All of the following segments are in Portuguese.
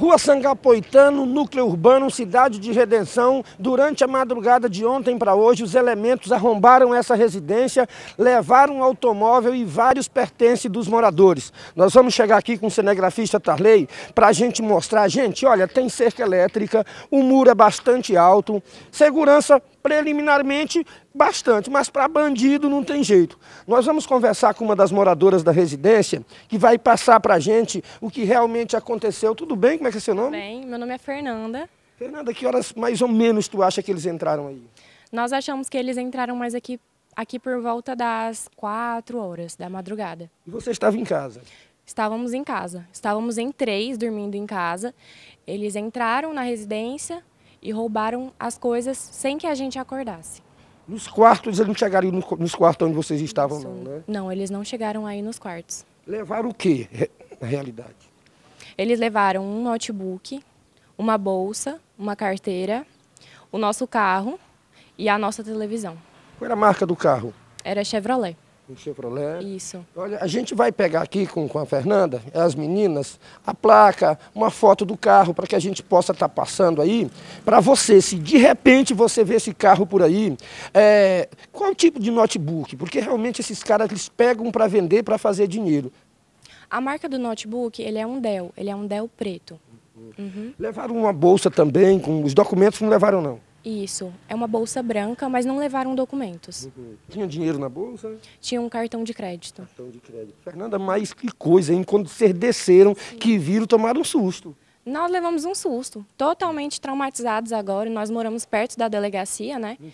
Rua Sangapoitano, núcleo urbano, cidade de redenção. Durante a madrugada de ontem para hoje, os elementos arrombaram essa residência, levaram um automóvel e vários pertences dos moradores. Nós vamos chegar aqui com o cinegrafista Tarley para a gente mostrar. Gente, olha, tem cerca elétrica, o muro é bastante alto, segurança preliminarmente bastante, mas para bandido não tem jeito. Nós vamos conversar com uma das moradoras da residência, que vai passar para a gente o que realmente aconteceu. Tudo bem? Como é que é seu nome? Bem, meu nome é Fernanda. Fernanda, que horas mais ou menos tu acha que eles entraram aí? Nós achamos que eles entraram mais aqui, aqui por volta das 4 horas da madrugada. E você estava em casa? Estávamos em casa. Estávamos em três, dormindo em casa. Eles entraram na residência, e roubaram as coisas sem que a gente acordasse. Nos quartos, eles não chegaram no, nos quartos onde vocês estavam, Isso. não, né? Não, eles não chegaram aí nos quartos. Levaram o que, na realidade? Eles levaram um notebook, uma bolsa, uma carteira, o nosso carro e a nossa televisão. Qual era a marca do carro? Era Chevrolet um Chevrolet. Isso. Olha, a gente vai pegar aqui com, com a Fernanda, as meninas, a placa, uma foto do carro para que a gente possa estar tá passando aí. Para você, se de repente você vê esse carro por aí, é, qual tipo de notebook? Porque realmente esses caras eles pegam para vender, para fazer dinheiro. A marca do notebook, ele é um Dell, ele é um Dell preto. Uhum. uhum. Levaram uma bolsa também, com os documentos não levaram não? Isso, é uma bolsa branca, mas não levaram documentos. Uhum. Tinha dinheiro na bolsa? Tinha um cartão de crédito. Cartão de crédito. Fernanda, mas que coisa, hein? Quando vocês desceram, Sim. que viram, tomaram um susto. Nós levamos um susto, totalmente traumatizados agora. Nós moramos perto da delegacia, né? Uhum.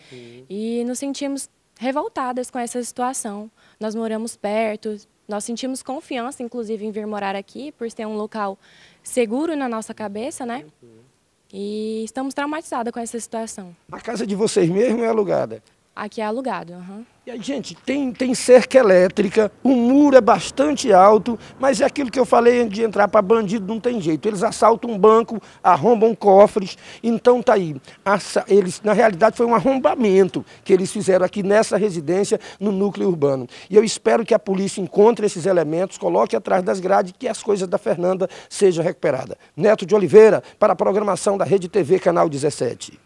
E nos sentimos revoltadas com essa situação. Nós moramos perto, nós sentimos confiança, inclusive, em vir morar aqui, por ter um local seguro na nossa cabeça, né? Uhum. E estamos traumatizadas com essa situação. A casa de vocês mesmo é alugada? Aqui é alugado, aham. Uhum. E aí, gente, tem, tem cerca elétrica, o muro é bastante alto, mas é aquilo que eu falei de entrar para bandido, não tem jeito. Eles assaltam um banco, arrombam cofres, então tá aí. Eles, na realidade, foi um arrombamento que eles fizeram aqui nessa residência, no núcleo urbano. E eu espero que a polícia encontre esses elementos, coloque atrás das grades que as coisas da Fernanda sejam recuperadas. Neto de Oliveira, para a programação da Rede TV, Canal 17.